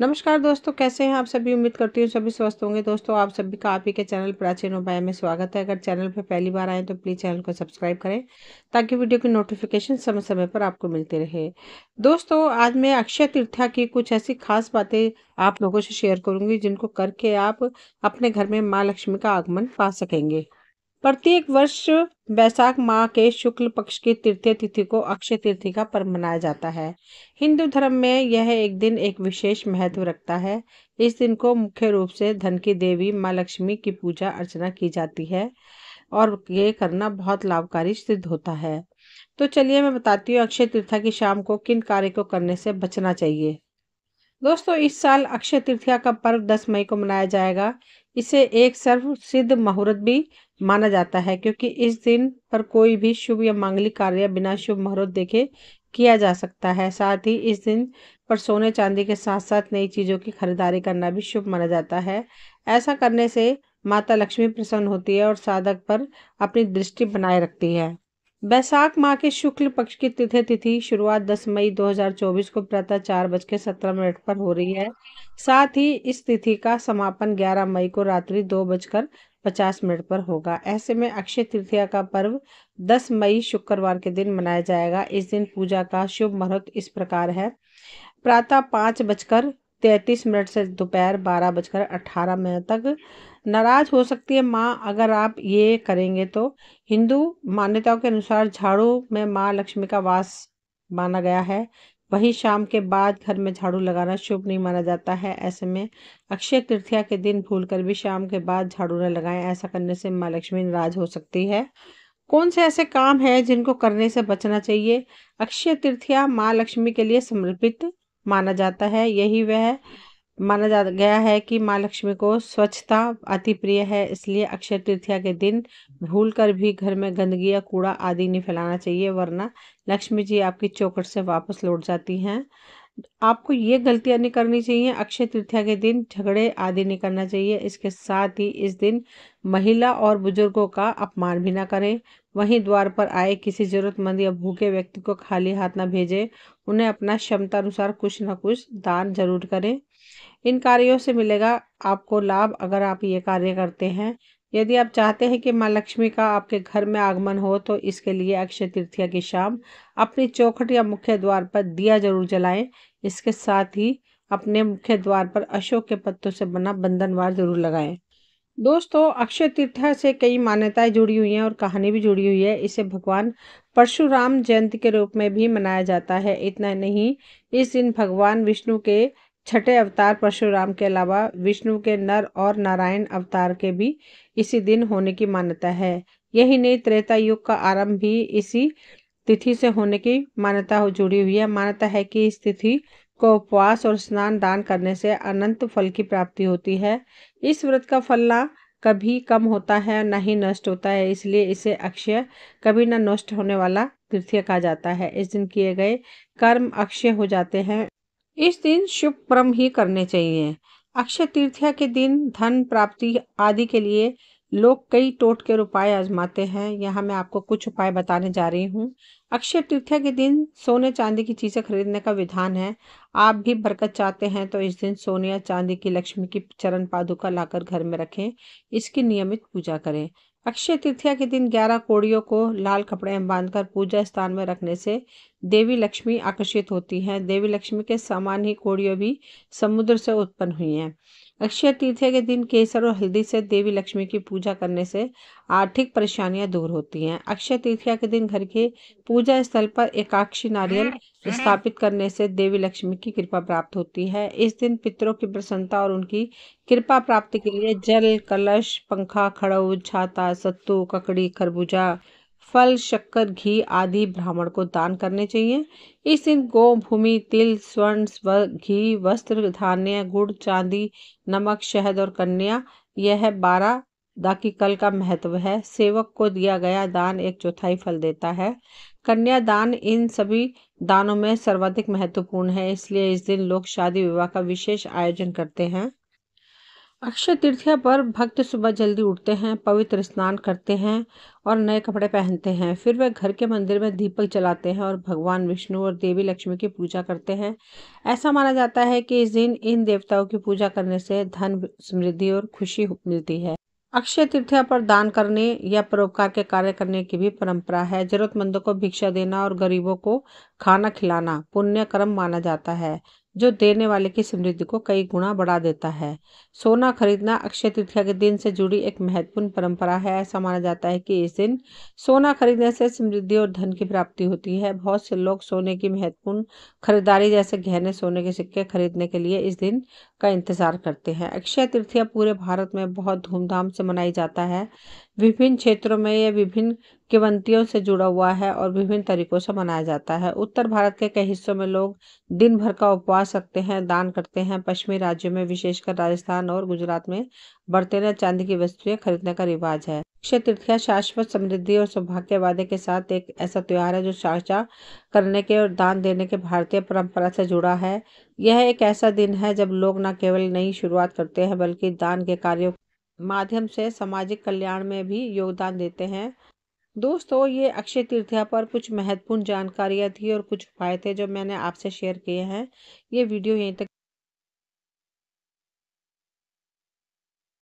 नमस्कार दोस्तों कैसे हैं आप सभी उम्मीद करती हूँ सभी स्वस्थ होंगे दोस्तों आप सभी का आप ही के चैनल प्राचीन उपाय में स्वागत है अगर चैनल पर पहली बार आए तो प्लीज़ चैनल को सब्सक्राइब करें ताकि वीडियो की नोटिफिकेशन समय समय पर आपको मिलती रहे दोस्तों आज मैं अक्षय तीर्था की कुछ ऐसी खास बातें आप लोगों से शेयर करूँगी जिनको करके आप अपने घर में माँ लक्ष्मी का आगमन पा सकेंगे प्रत्येक वर्ष बैसाख माह के शुक्ल पक्ष की तृतीय तिथि को अक्षय का पर्व मनाया जाता है हिंदू धर्म में यह एक दिन एक विशेष महत्व रखता है इस दिन को मुख्य रूप से धन की देवी माँ लक्ष्मी की पूजा अर्चना की जाती है और ये करना बहुत लाभकारी सिद्ध होता है तो चलिए मैं बताती हूँ अक्षय तीर्था की शाम को किन कार्य को करने से बचना चाहिए दोस्तों इस साल अक्षय तीर्थिया का पर्व 10 मई को मनाया जाएगा इसे एक सर्व सिद्ध मुहूर्त भी माना जाता है क्योंकि इस दिन पर कोई भी शुभ या मांगलिक कार्य बिना शुभ मुहूर्त देखे किया जा सकता है साथ ही इस दिन पर सोने चांदी के साथ साथ नई चीज़ों की खरीदारी करना भी शुभ माना जाता है ऐसा करने से माता लक्ष्मी प्रसन्न होती है और साधक पर अपनी दृष्टि बनाए रखती है बैसाख माह के शुक्ल पक्ष की तिथि तिथि शुरुआत 10 मई 2024 को प्रातः चार बज के सत्रह मिनट पर हो रही है साथ ही इस तिथि का समापन 11 मई को रात्रि दो बजकर पचास मिनट पर होगा ऐसे में अक्षय तृतीया का पर्व दस मई शुक्रवार के दिन मनाया जाएगा इस दिन पूजा का शुभ मुहूर्त इस प्रकार है प्रातः पाँच बजकर तैतीस मिनट से दोपहर बारह बजकर अठारह मिनट तक नाराज हो सकती है माँ अगर आप ये करेंगे तो हिंदू मान्यताओं के अनुसार झाड़ू में माँ लक्ष्मी का वास माना गया है वहीं शाम के बाद घर में झाड़ू लगाना शुभ नहीं माना जाता है ऐसे में अक्षय तृतीया के दिन भूलकर भी शाम के बाद झाड़ू न लगाएं ऐसा करने से माँ लक्ष्मी नाराज हो सकती है कौन से ऐसे काम हैं जिनको करने से बचना चाहिए अक्षय तृतीया माँ लक्ष्मी के लिए समर्पित माना जाता है यही वह माना जा गया है कि माँ लक्ष्मी को स्वच्छता अति प्रिय है इसलिए अक्षय तृतीया के दिन भूल कर भी घर में गंदगी या कूड़ा आदि नहीं फैलाना चाहिए वरना लक्ष्मी जी आपकी चौकट से वापस लौट जाती हैं आपको ये गलतियाँ नहीं करनी चाहिए अक्षय तृतीया के दिन झगड़े आदि नहीं करना चाहिए इसके साथ ही इस दिन महिला और बुजुर्गों का अपमान भी ना करें वहीं द्वार पर आए किसी जरूरतमंद या भूखे व्यक्ति को खाली हाथ ना भेजें उन्हें अपना क्षमता अनुसार कुछ ना कुछ दान जरूर करें इन कार्यों से मिलेगा आपको लाभ अगर आप ये कार्य करते हैं यदि आप चाहते हैं कि माँ लक्ष्मी का आपके घर में आगमन हो तो इसके लिए अक्षय तृतीया की शाम अपनी चौखट या मुख्य द्वार पर दिया जरूर जलाएं इसके साथ ही अपने मुख्य द्वार पर अशोक के पत्तों से बना बंधनवार जरूर लगाएं दोस्तों अक्षय तीर्था से कई मान्यताएं जुड़ी हुई हैं और कहानी भी जुड़ी हुई है इसे भगवान परशुराम जयंती के रूप में भी मनाया जाता है इतना नहीं इस दिन भगवान विष्णु के छठे अवतार परशुराम के अलावा विष्णु के नर और नारायण अवतार के भी इसी दिन होने की मान्यता है यही नहीं त्रेता युग का आरंभ भी इसी तिथि से होने की मान्यता हो जुड़ी हुई है मान्यता है कि इस तिथि को उपवास और स्नान दान करने से अनंत फल की प्राप्ति होती है इस व्रत का फल ना कभी कम होता है न ही नष्ट होता है इसलिए इसे अक्षय कभी न नष्ट होने वाला तृतीय कहा जाता है इस दिन किए गए कर्म अक्षय हो जाते हैं इस दिन शुभ कर्म ही करने चाहिए अक्षय तीर्थिया के दिन धन प्राप्ति आदि के लिए लोग कई टोट के उपाय आजमाते हैं यहाँ मैं आपको कुछ उपाय बताने जा रही हूँ अक्षय तीर्थिया के दिन सोने चांदी की चीज़ें खरीदने का विधान है आप भी बरकत चाहते हैं तो इस दिन सोने या चांदी की लक्ष्मी की चरण पादुका लाकर घर में रखें इसकी नियमित पूजा करें अक्षय तीर्थिया के दिन ग्यारह कोड़ियों को लाल कपड़े में बांधकर पूजा स्थान में रखने से देवी लक्ष्मी आकर्षित होती हैं देवी लक्ष्मी के सामान ही कोड़ियों भी समुद्र से उत्पन्न हुई हैं अक्षय तीर्थ के दिन केसर और हल्दी से देवी लक्ष्मी की पूजा करने से आर्थिक परेशानियां दूर होती हैं अक्षय तीर्थ के दिन घर के पूजा स्थल पर एकाक्षी नारियल स्थापित करने से देवी लक्ष्मी की कृपा प्राप्त होती है इस दिन पितरों की प्रसन्नता और उनकी कृपा प्राप्ति के लिए जल कलश पंखा खड़ऊ छाता सत्तू ककड़ी खरबूजा फल शक्कर घी आदि ब्राह्मण को दान करने चाहिए इस दिन गौ भूमि तिल स्वर्ण घी वस्त्र धान्य गुड़ चांदी नमक शहद और कन्या यह बारह दाकी कल का महत्व है सेवक को दिया गया दान एक चौथाई फल देता है कन्या दान इन सभी दानों में सर्वाधिक महत्वपूर्ण है इसलिए इस दिन लोग शादी विवाह का विशेष आयोजन करते हैं अक्षय तृतीया पर भक्त सुबह जल्दी उठते हैं पवित्र स्नान करते हैं और नए कपड़े पहनते हैं फिर वे घर के मंदिर में दीपक जलाते हैं और भगवान विष्णु और देवी लक्ष्मी की पूजा करते हैं ऐसा माना जाता है कि इस दिन इन देवताओं की पूजा करने से धन समृद्धि और खुशी मिलती है अक्षय तृतीया पर दान करने या परोपकार के कार्य करने की भी परंपरा है जरूरतमंदों को भिक्षा देना और गरीबों को खाना खिलाना पुण्य कर्म माना जाता है जो देने वाले की समृद्धि को कई गुना बढ़ा देता है सोना खरीदना अक्षय तृतीया के दिन से जुड़ी एक महत्वपूर्ण परंपरा है ऐसा माना जाता है कि इस दिन सोना खरीदने से समृद्धि और धन की प्राप्ति होती है बहुत से लोग सोने की महत्वपूर्ण खरीदारी जैसे गहने सोने के सिक्के खरीदने के लिए इस दिन का इंतजार करते हैं अक्षय तृतीया पूरे भारत में बहुत धूमधाम से मनाई जाता है विभिन्न क्षेत्रों में यह विभिन्न किवंतियों से जुड़ा हुआ है और विभिन्न तरीकों से मनाया जाता है उत्तर भारत के कई हिस्सों में लोग दिन भर का उपवास रखते हैं दान करते हैं पश्चिमी राज्यों में विशेषकर राजस्थान और गुजरात में बढ़ते न चांदी की वस्तुएं खरीदने का रिवाज है अक्षय तृतीया शाश्वत समृद्धि और सौभाग्य वादे के साथ एक ऐसा त्यौहार है जो साझा करने के और दान देने के भारतीय परंपरा से जुड़ा है यह एक ऐसा दिन है जब लोग न केवल नई शुरुआत करते हैं बल्कि दान के कार्यों माध्यम से सामाजिक कल्याण में भी योगदान देते हैं दोस्तों ये अक्षय तृतीया पर कुछ महत्वपूर्ण जानकारियाँ थी और कुछ उपाय थे जो मैंने आपसे शेयर किए हैं ये वीडियो यहीं तक